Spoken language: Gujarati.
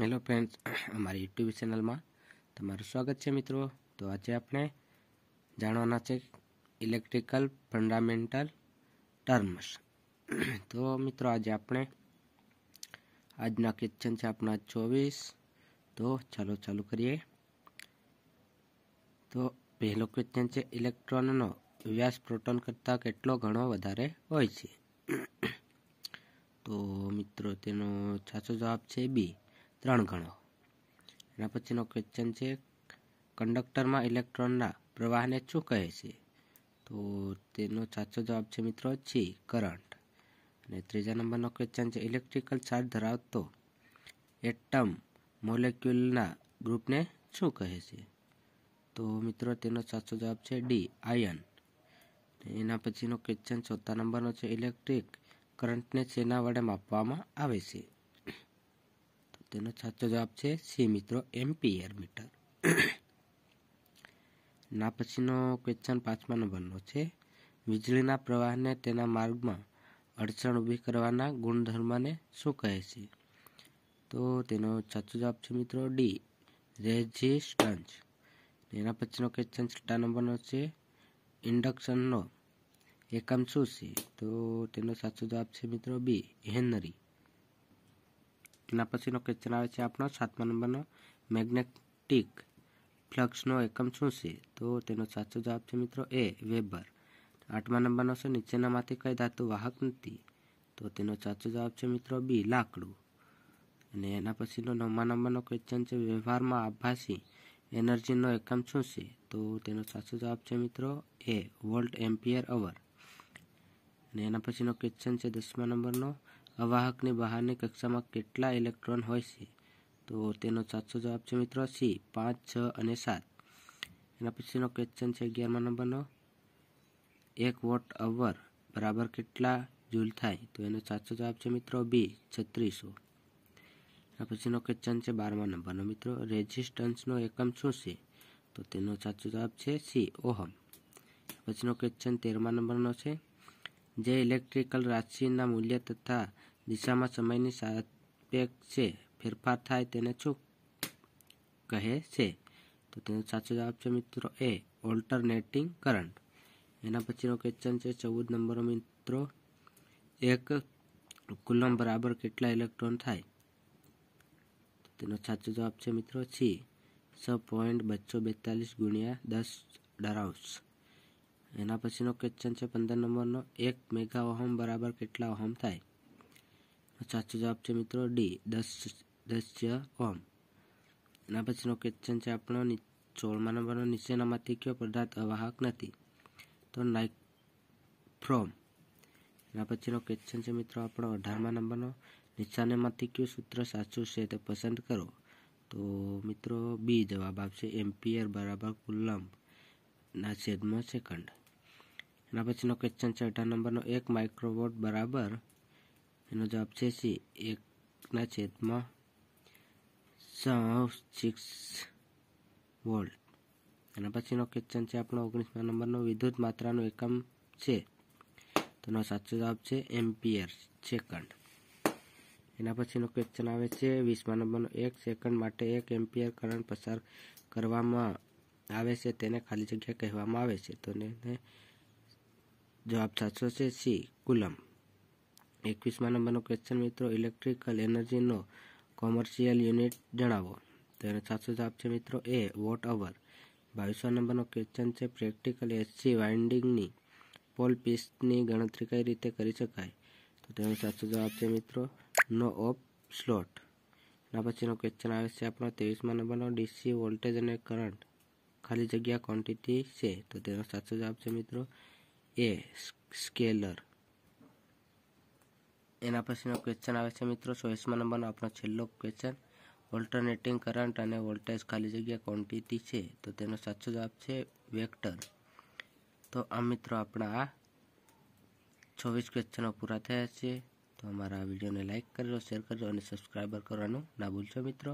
હેલો ફ્રેન્ડ્સ અમારી યુટ્યુબ ચેનલમાં તમારું સ્વાગત છે મિત્રો તો આજે આપણે જાણવાના છે ઇલેક્ટ્રિકલ ફંડામેન્ટલ ટર્મ્સ તો મિત્રો આજે આપણે આજના ક્વેશ્ચન છે આપણા ચોવીસ તો ચાલો ચાલુ કરીએ તો પહેલો ક્વેશ્ચન છે ઇલેક્ટ્રોનનો વ્યાસ પ્રોટોન કરતાં કેટલો ઘણો વધારે હોય છે તો મિત્રો તેનો સાચો જવાબ છે બી ત્રણ ગણો એના પછીનો ક્વેશ્ચન છે કંડક્ટરમાં ઇલેક્ટ્રોનના પ્રવાહને શું કહે છે તો તેનો સાચો જવાબ છે મિત્રો છે કરંટ અને ત્રીજા નંબરનો ક્વેશ્ચન છે ઇલેક્ટ્રિકલ ચાર્જ ધરાવતો એટમ મોલેક્યુલના ગ્રુપને શું કહે છે તો મિત્રો તેનો સાચો જવાબ છે ડી આયન એના પછીનો ક્વેશ્ચન ચોથા નંબરનો છે ઇલેક્ટ્રિક કરંટને શેના વડે માપવામાં આવે છે તેનો સાચો જવાબ છે સી મિત્રો એમ્પિયર મીટર ના પછીનો ક્વેશ્ચન પાંચમા નંબરનો છે વીજળીના પ્રવાહને તેના માર્ગમાં અડચણ ઊભી કરવાના ગુણધર્મને શું કહે છે તો તેનો સાચો જવાબ છે મિત્રો ડી રેઝિસ્ટન્સ એના પછીનો ક્વેશ્ચન છઠ્ઠા નંબરનો છે ઇન્ડક્શનનો એકમ શું છે તો તેનો સાચો જવાબ છે મિત્રો બી હેનરી એના પછીનો ક્વેશ્ચન આવે છે આપણો સાતમા નંબરનો મેગ્નેટિક ફ્લક્સનો એકમ શું છે તો તેનો સાચો જવાબ છે મિત્રો એ વેબર આઠમા નંબરનો છે નીચેનામાંથી કઈ ધાતુ વાહક નથી તો તેનો સાચો જવાબ છે મિત્રો બી લાકડું અને એના પછીનો નવમા નંબરનો ક્વેશ્ચન છે વ્યવહારમાં આભાસી એનર્જીનો એકમ શું છે તો તેનો સાચો જવાબ છે મિત્રો એ વોલ્ટ એમ્પિયર અવર અને એના પછીનો ક્વેશ્ચન છે દસમા નંબરનો અવાહકની બહારની કક્ષામાં કેટલા ઇલેક્ટ્રોન હોય છે તો તેનો સાચો જવાબ છે મિત્રો સી પાંચ છ અને સાત એના પછીનો ક્વેશ્ચન છે અગિયારમા નંબરનો એક વોટ અવર બરાબર કેટલા જૂલ થાય તો એનો સાચો જવાબ છે મિત્રો બી છત્રીસો એના પછીનો ક્વેશ્ચન છે બારમા નંબરનો મિત્રો રેઝિસ્ટન્સનો એકમ શું છે તો તેનો સાચો જવાબ છે સી ઓહમ પછીનો ક્વેશ્ચન તેરમા નંબરનો છે જે ઇલેક્ટ્રિકલ રાશિના મૂલ્ય તથા દિશામાં સમયની સાપેક્ષે ફેરફાર થાય તેને શું કહે છે તો તેનો સાચો જવાબ છે મિત્રો એ ઓલ્ટરનેટિંગ કરંટ એના પછીનો ક્વેશ્ચન છે ચૌદ નંબરનો મિત્રો એક કુલમ બરાબર કેટલા ઇલેક્ટ્રોન થાય તેનો સાચો જવાબ છે મિત્રો સી છ પોઈન્ટ બસો બેતાલીસ ગુણ્યા દસ ડરાઉસ એના પછીનો ક્વેશ્ચન છે પંદર નંબરનો એક મેગા ઓહમ બરાબર કેટલા ઓહમ થાય સાચો જવાબ છે મિત્રો ડી દસ દસ ઓહમ એના પછીનો ક્વેશ્ચન છે આપણો સોળમા નંબરનો નીચેનામાંથી કયો પદાર્થ અવાહક નથી તો નાઇક ફ્રોમ એના પછીનો ક્વેશ્ચન છે મિત્રો આપણો અઢારમા નંબરનો નીચાનેમાંથી કયું સૂત્ર સાચું છે તે પસંદ કરો તો મિત્રો બી જવાબ આપશે એમ્પિયર બરાબર કુલમ ના છેદમાં સેકન્ડ એના પછીનો ક્વેશ્ચન છે અઢાર નંબરનો એક માઇક્રોવોટ બરાબર એનો જવાબ છે સી એકના છેદમાં સિક્સ વોલ્ટ એના પછીનો ક્વેશ્ચન છે આપણો ઓગણીસમા નંબરનો વિદ્યુત માત્રાનો એકમ છે તેનો સાચો જવાબ છે એમ્પિયર સેકન્ડ એના પછીનો ક્વેશ્ચન આવે છે વીસમા નંબરનો એક સેકન્ડ માટે એક એમ્પિયર કરંટ પસાર કરવામાં આવે છે તેને ખાલી જગ્યા કહેવામાં આવે છે તો એને જવાબ સાચો છે સી કુલમ એકવીસમા નંબરનો ક્વેશ્ચન મિત્રો ઇલેક્ટ્રિકલ એનર્જીનો કોમર્શિયલ યુનિટ જણાવો તો એનો સાચો જવાબ છે મિત્રો એ વોટ અવર બાવીસો નંબરનો ક્વેશ્ચન છે પ્રેક્ટિકલ એસસી વાઇન્ડિંગની પોલ પીસની ગણતરી કઈ રીતે કરી શકાય તો તેનો સાચો જવાબ છે મિત્રો નો ઓફ સ્લોટ એના પછીનો ક્વેશ્ચન આવે છે આપણો ત્રેવીસમા નંબરનો ડીસી વોલ્ટેજ અને કરંટ ખાલી જગ્યા ક્વોન્ટિટી છે તો તેનો સાચો જવાબ છે મિત્રો એ સ્કેલર એના પછીનો ક્વેશ્ચન આવે છે મિત્રો ચોવીસમાં નંબરનો આપણો છેલ્લો ક્વેશ્ચન ઓલ્ટરનેટિંગ કરંટ અને વોલ્ટેજ ખાલી જગ્યા ક્વોન્ટિટી છે તો તેનો સાચો જવાબ છે વેક્ટર તો આ મિત્રો આપણા આ છવ્વીસ ક્વેશ્ચનો પૂરા થયા છે તો અમારા વિડીયોને લાઇક કરજો શેર કરજો અને સબસ્ક્રાઈબર કરવાનું ના ભૂલશો મિત્રો